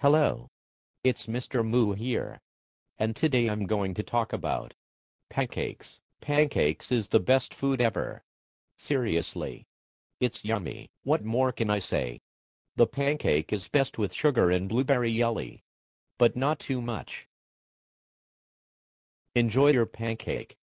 Hello. It's Mr. Moo here. And today I'm going to talk about pancakes. Pancakes is the best food ever. Seriously. It's yummy. What more can I say? The pancake is best with sugar and blueberry jelly. But not too much. Enjoy your pancake.